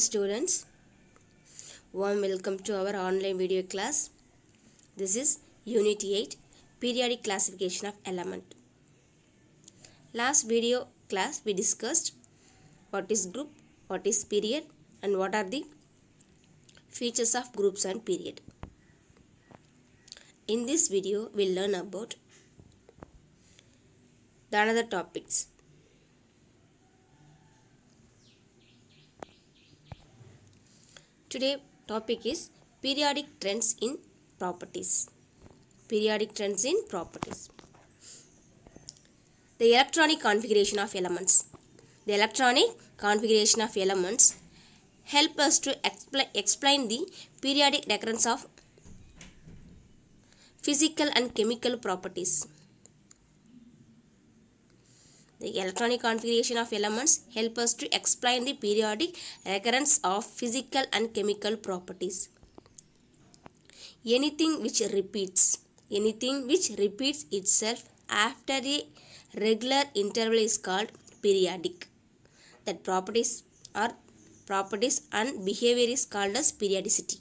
morning students. Warm welcome to our online video class. This is Unit 8 Periodic Classification of Element. Last video class we discussed what is group, what is period and what are the features of groups and period. In this video we will learn about the another topics Today topic is periodic trends in properties. Periodic trends in properties. The electronic configuration of elements. The electronic configuration of elements help us to explain the periodic recurrence of physical and chemical properties. The electronic configuration of elements help us to explain the periodic recurrence of physical and chemical properties. Anything which repeats, anything which repeats itself after a regular interval is called periodic. That properties are properties and behavior is called as periodicity.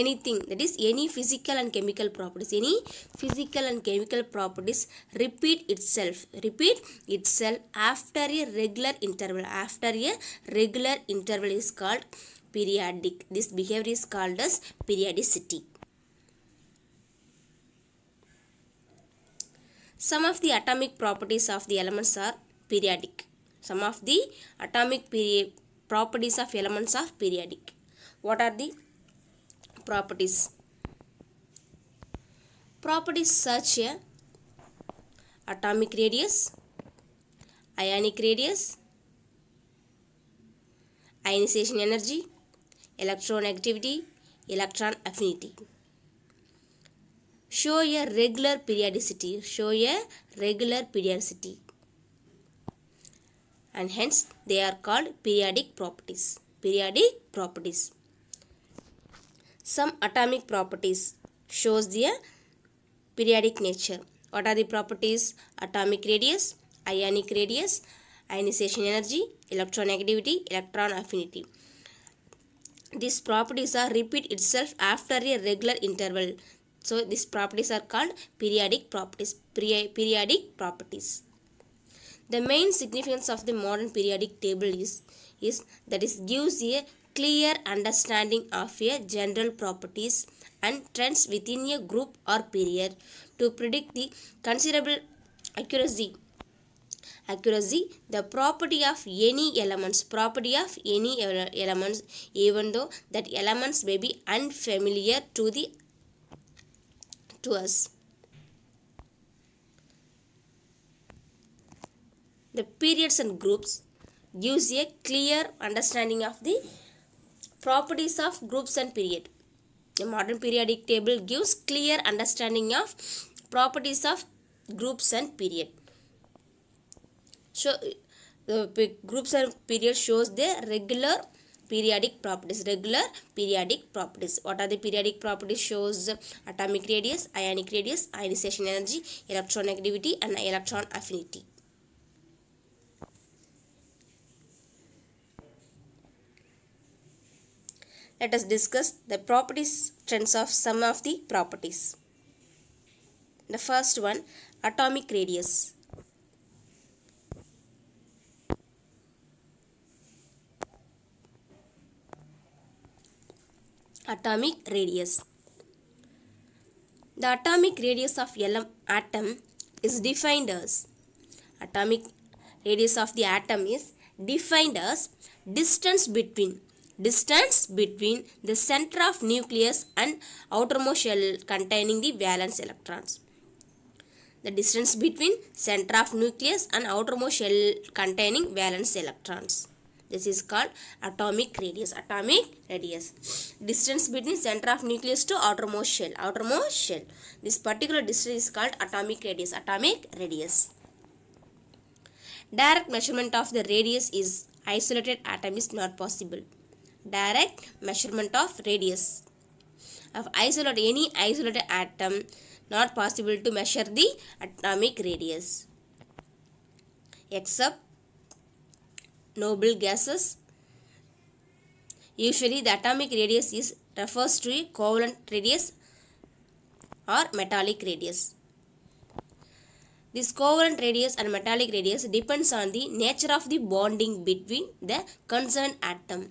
anything that is any physical and chemical properties any physical and chemical properties repeat itself repeat itself after a regular interval after a regular interval is called periodic this behavior is called as periodicity some of the atomic properties of the elements are periodic some of the atomic properties of elements are periodic what are the properties. Properties such as atomic radius, ionic radius, ionization energy, electron activity, electron affinity. Show a regular periodicity. Show a regular periodicity. And hence they are called periodic properties. Periodic properties some atomic properties shows the periodic nature. What are the properties? Atomic radius, ionic radius, ionization energy, electronegativity, electron affinity. These properties are repeat itself after a regular interval. So these properties are called periodic properties. periodic properties. The main significance of the modern periodic table is, is that it gives a clear understanding of a general properties and trends within a group or period to predict the considerable accuracy accuracy the property of any elements property of any elements even though that elements may be unfamiliar to the to us the periods and groups gives a clear understanding of the properties of groups and period. A modern periodic table gives clear understanding of properties of groups and period. So, the groups and period shows the regular periodic properties, regular periodic properties. What are the periodic properties shows atomic radius, ionic radius, ionization energy, electron activity and electron affinity. let us discuss the properties trends of some of the properties. The first one, atomic radius. Atomic radius. The atomic radius of atom is defined as atomic radius of the atom is defined as distance between distance between the center of nucleus and outermost shell containing the valence electrons. The distance between center of nucleus and outermost shell containing valence electrons. This is called atomic radius. Atomic radius. Distance between center of nucleus to outermost shell. Outermost shell. This particular distance is called atomic radius. Atomic radius. Direct measurement of the radius is isolated atom is not possible direct measurement of radius of isolated any isolated atom not possible to measure the atomic radius except noble gases usually the atomic radius is refers to covalent radius or metallic radius this covalent radius and metallic radius depends on the nature of the bonding between the concerned atom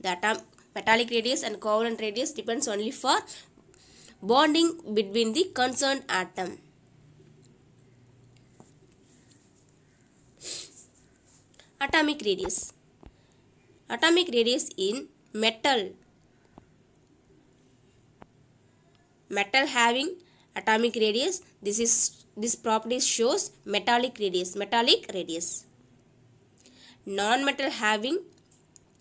the metallic radius and covalent radius depends only for bonding between the concerned atom. Atomic radius. Atomic radius in metal. Metal having atomic radius. This is this property shows metallic radius. Metallic radius. Non-metal having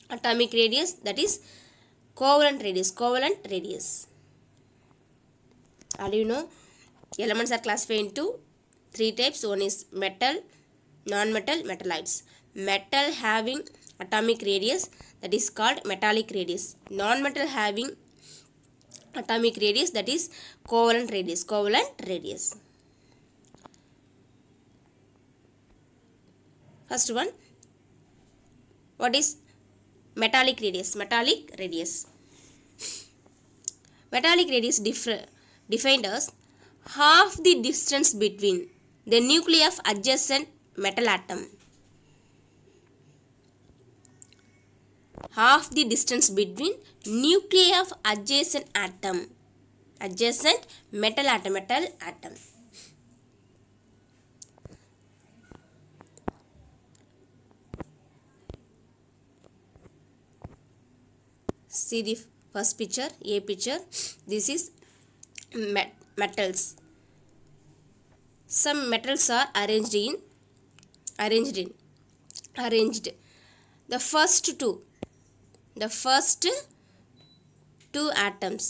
atomic radius that is covalent radius covalent radius and you know elements are classified into three types one is metal non-metal metalloids. metal having atomic radius that is called metallic radius non-metal having atomic radius that is covalent radius covalent radius first one what is metallic radius metallic radius metallic radius defined as half the distance between the nuclei of adjacent metal atom half the distance between nuclei of adjacent atom adjacent metal atom metal atom see the first picture a picture this is metals some metals are arranged in arranged in arranged the first two the first two atoms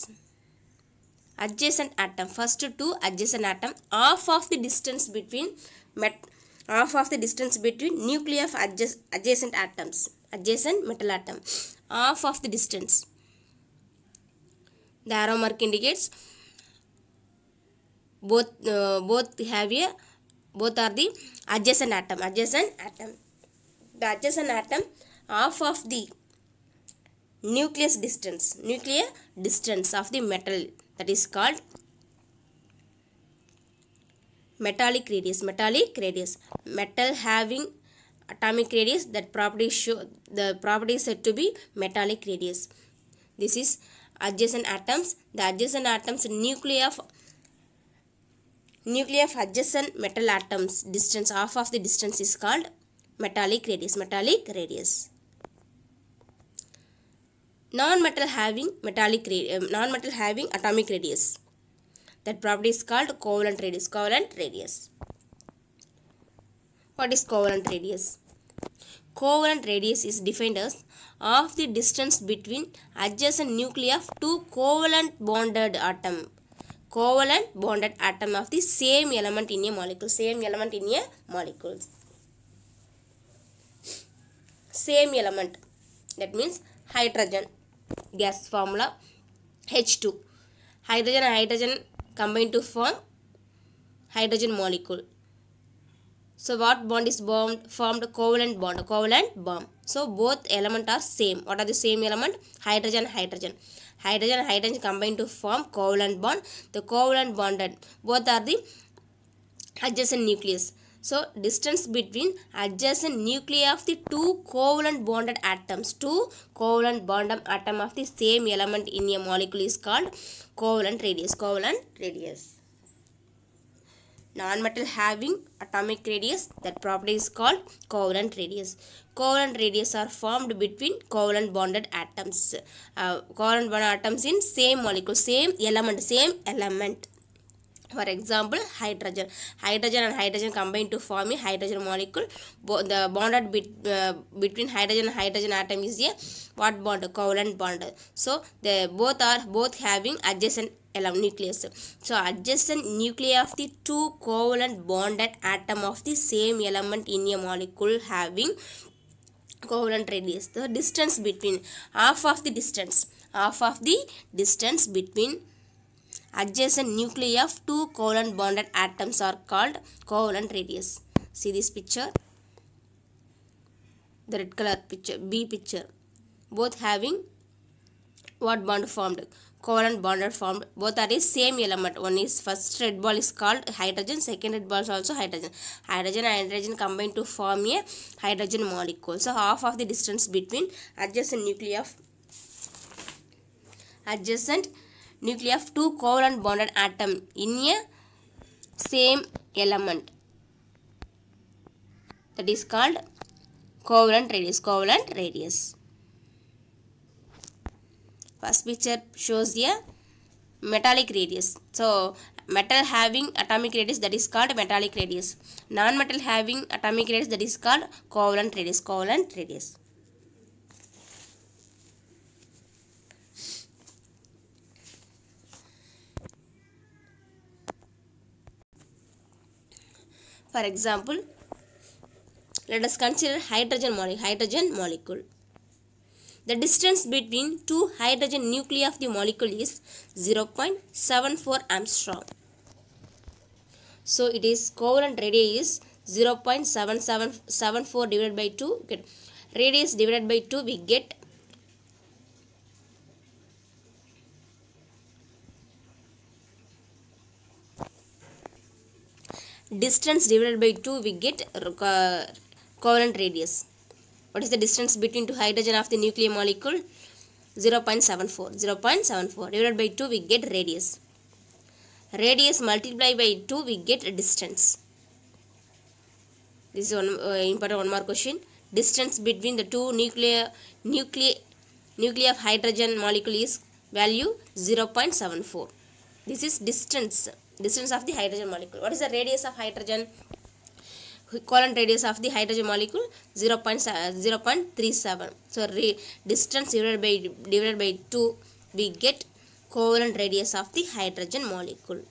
adjacent atom first two adjacent atom half of the distance between met half of the distance between nucleus of adjacent atoms adjacent metal atom half of the distance. The arrow mark indicates both uh, both have a both are the adjacent atom adjacent atom the adjacent atom half of the nucleus distance nuclear distance of the metal that is called metallic radius metallic radius metal having atomic radius that property show the property is said to be metallic radius this is adjacent atoms the adjacent atoms nuclei of nuclei of adjacent metal atoms distance half of the distance is called metallic radius metallic radius non-metal having metallic um, non-metal having atomic radius that property is called covalent radius covalent radius what is covalent radius Covalent radius is defined as of the distance between adjacent nuclei of two covalent bonded atom. Covalent bonded atom of the same element in a molecule. Same element in a molecule. Same element. That means hydrogen. Gas formula H2. Hydrogen and hydrogen combine to form hydrogen molecule. So what bond is formed? Formed covalent bond, covalent bond. So both element are same. What are the same element? Hydrogen, hydrogen. Hydrogen hydrogen combine to form covalent bond. The covalent bonded. Both are the adjacent nucleus. So distance between adjacent nuclei of the two covalent bonded atoms, two covalent bonded atom of the same element in a molecule is called covalent radius, covalent radius non-metal having atomic radius that property is called covalent radius. Covalent radius are formed between covalent bonded atoms. Uh, covalent bonded atoms in same molecule, same element, same element for example hydrogen hydrogen and hydrogen combine to form a hydrogen molecule Bo the bonded be uh, between hydrogen and hydrogen atom is a what bond a covalent bond so they both are both having adjacent nucleus. So adjacent nuclei of the two covalent bonded atom of the same element in a molecule having covalent radius. The distance between half of the distance half of the distance between adjacent nuclei of two covalent bonded atoms are called covalent radius. See this picture, the red color picture, B picture, both having what bond formed? Covalent bond formed. Both are the same element. One is first red ball is called hydrogen, second red ball is also hydrogen. Hydrogen and hydrogen combine to form a hydrogen molecule. So half of the distance between adjacent nuclei of adjacent nuclei of two covalent bonded atom in a same element that is called covalent radius covalent radius first picture shows the metallic radius so metal having atomic radius that is called metallic radius non metal having atomic radius that is called covalent radius covalent radius For example, let us consider hydrogen, mole hydrogen molecule. The distance between two hydrogen nuclei of the molecule is 0.74 angstrom. So it is covalent radius is 0.7774 divided by 2. Radius divided by 2 we get distance divided by 2 we get covalent radius. What is the distance between two hydrogen of the nuclear molecule? 0 0.74. 0 0.74 divided by 2 we get radius. Radius multiplied by 2 we get distance. This is one uh, important one more question. Distance between the two nuclear nuclear nuclear of hydrogen molecule is value 0 0.74. This is distance distance of the hydrogen molecule what is the radius of hydrogen covalent radius of the hydrogen molecule 0, 0 0.37 so distance divided by divided by 2 we get covalent radius of the hydrogen molecule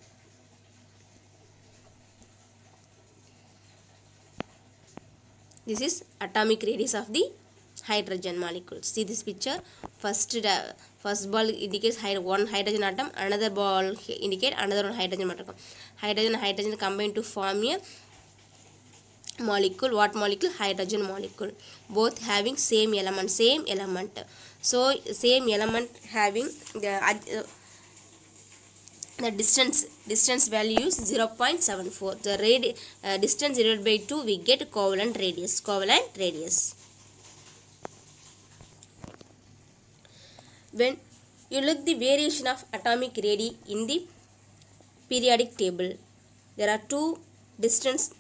this is atomic radius of the hydrogen molecule see this picture first first ball indicates one hydrogen atom another ball indicate another one hydrogen atom hydrogen hydrogen combine to form a molecule what molecule hydrogen molecule both having same element same element so same element having the uh, the distance distance value is 0.74 the radi uh, distance divided by 2 we get covalent radius covalent radius when you look the variation of atomic radii in the periodic table. There are two distance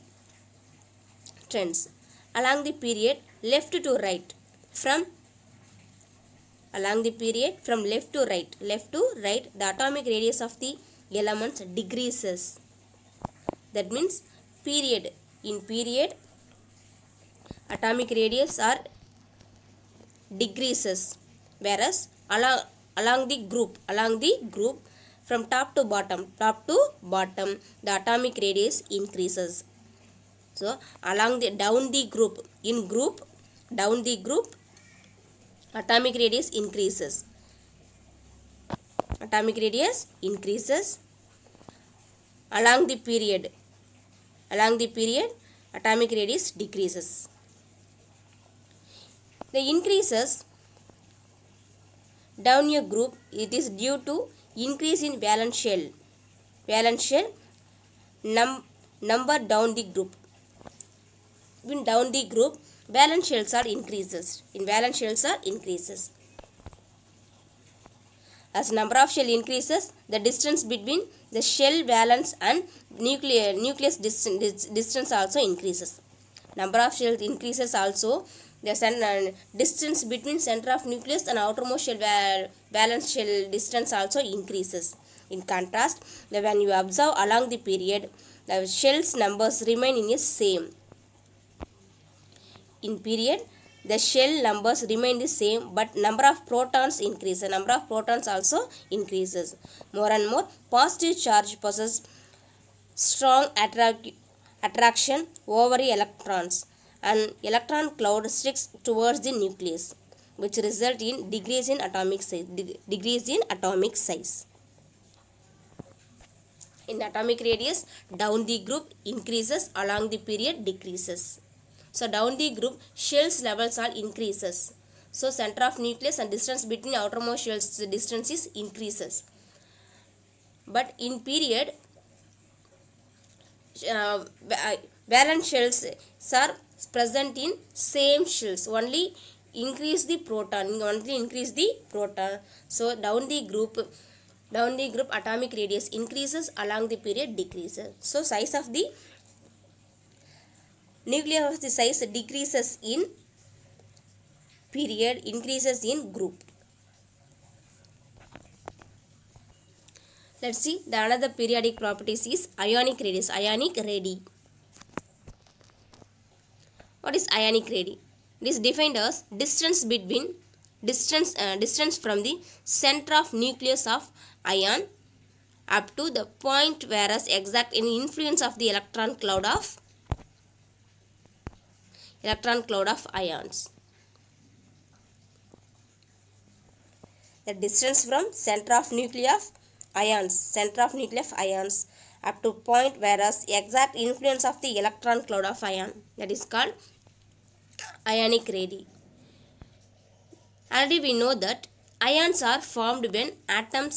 trends along the period left to right from along the period from left to right left to right the atomic radius of the elements decreases that means period in period atomic radius are decreases whereas along, along the group, along the group from top to bottom, top to bottom, the atomic radius increases. So, along the, down the group, in group, down the group, atomic radius increases. Atomic radius increases along the period. Along the period, atomic radius decreases. The increases down a group it is due to increase in valence shell valence shell num number down the group when down the group valence shells are increases in valence shells are increases as number of shell increases the distance between the shell valence and nuclear nucleus distance, distance also increases number of shells increases also the center, uh, distance between center of nucleus and outermost shell valence shell distance also increases. In contrast, when you observe along the period, the shell's numbers remain in the same. In period, the shell numbers remain the same but number of protons increase. The number of protons also increases. More and more, positive charge possesses strong attraction over electrons an electron cloud sticks towards the nucleus which result in decrease in atomic size, decrease in atomic size. In atomic radius, down the group increases along the period decreases. So down the group, shells levels are increases. So center of nucleus and distance between outermost shells distances increases. But in period, uh, valence shells are present in same shells only increase the proton only increase the proton so down the group down the group atomic radius increases along the period decreases so size of the nucleus of the size decreases in period increases in group let's see the another periodic properties is ionic radius ionic radii what is ionic radii? It is defined as distance between distance uh, distance from the center of nucleus of ion up to the point where is exact influence of the electron cloud of electron cloud of ions. The distance from center of nucleus of ions, center of nucleus of ions up to point where is exact influence of the electron cloud of ion that is called ionic radii. Already we know that ions are formed when atoms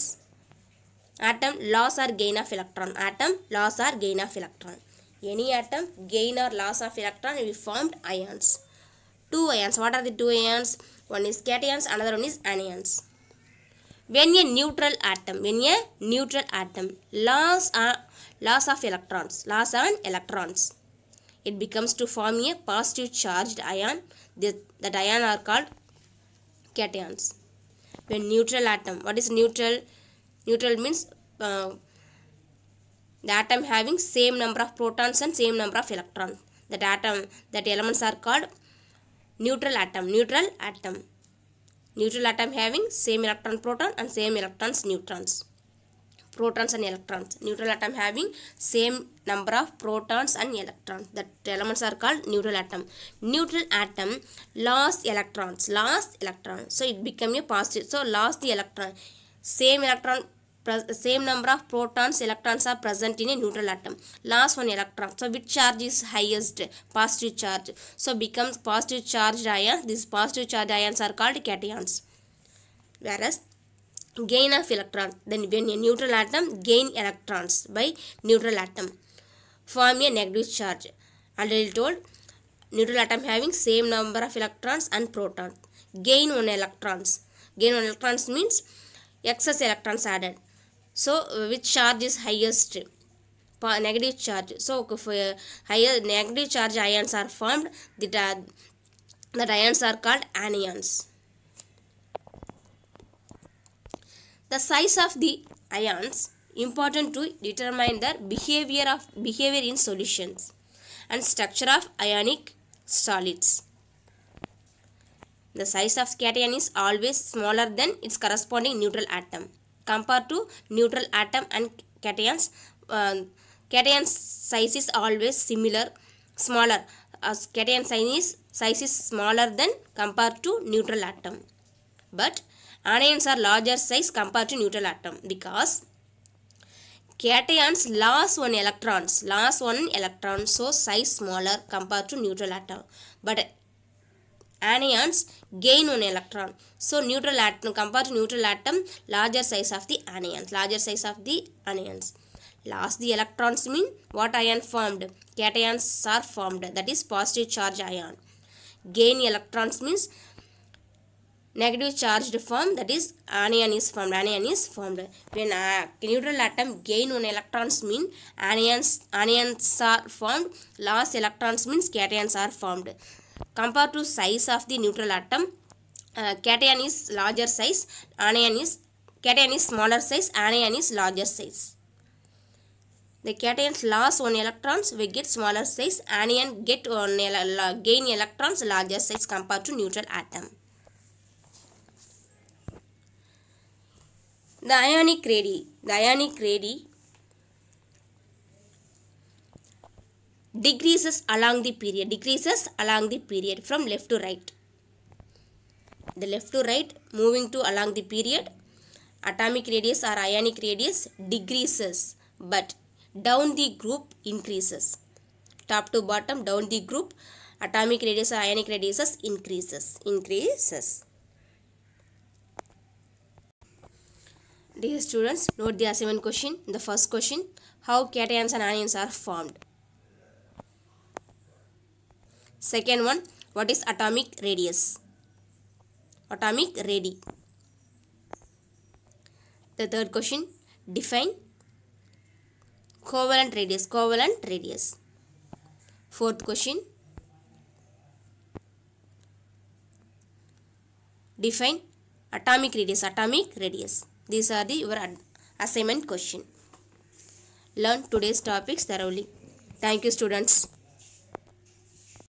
atom loss or gain of electron. Atom loss or gain of electron. Any atom gain or loss of electron will be formed ions. Two ions. What are the two ions? One is cations, another one is anions. When a neutral atom, when a neutral atom, loss, uh, loss of electrons, loss on electrons it becomes to form a positive charged ion. The that ion are called cations. When neutral atom, what is neutral? Neutral means uh, the atom having same number of protons and same number of electrons. That atom, that elements are called neutral atom. Neutral atom. Neutral atom having same electron proton and same electrons neutrons protons and electrons. Neutral atom having same number of protons and electrons. That elements are called neutral atom. Neutral atom lost electrons. Lost electron. So it becomes a positive. So lost the electron. Same electron same number of protons electrons are present in a neutral atom last one electron so which charge is highest positive charge so becomes positive charged ion these positive charged ions are called cations whereas gain of electron then when a neutral atom gain electrons by neutral atom form a negative charge already told neutral atom having same number of electrons and protons gain one electrons gain one electrons means excess electrons added so which charge is highest negative charge so if a higher negative charge ions are formed the, the ions are called anions The size of the ions important to determine their behavior of behavior in solutions and structure of ionic solids. The size of cation is always smaller than its corresponding neutral atom. Compared to neutral atom and cations, uh, cation size is always similar, smaller. As cation size is, size is smaller than compared to neutral atom. But anions are larger size compared to neutral atom because cations lost one electrons lost one electron so size smaller compared to neutral atom but anions gain one electron so neutral atom compared to neutral atom larger size of the anions larger size of the anions lost the electrons mean what ion formed cations are formed that is positive charge ion gain electrons means negative charged form that is anion is formed anion is formed when a uh, neutral atom gain one electrons mean anions anions are formed loss electrons means cations are formed compared to size of the neutral atom uh, cation is larger size anion is cation is smaller size anion is larger size the cations loss one electrons we get smaller size anion get one gain electrons larger size compared to neutral atom The ionic radius, The ionic radii decreases along the period. Decreases along the period from left to right. The left to right moving to along the period. Atomic radius or ionic radius decreases but down the group increases. Top to bottom down the group atomic radius or ionic radiuses increases. Increases. Dear students, note the assignment question. The first question, how cations and anions are formed. Second one, what is atomic radius? Atomic radii. The third question, define covalent radius. Covalent radius. Fourth question, define atomic radius. Atomic radius. These are the your assignment question. Learn today's topics thoroughly. Thank you students.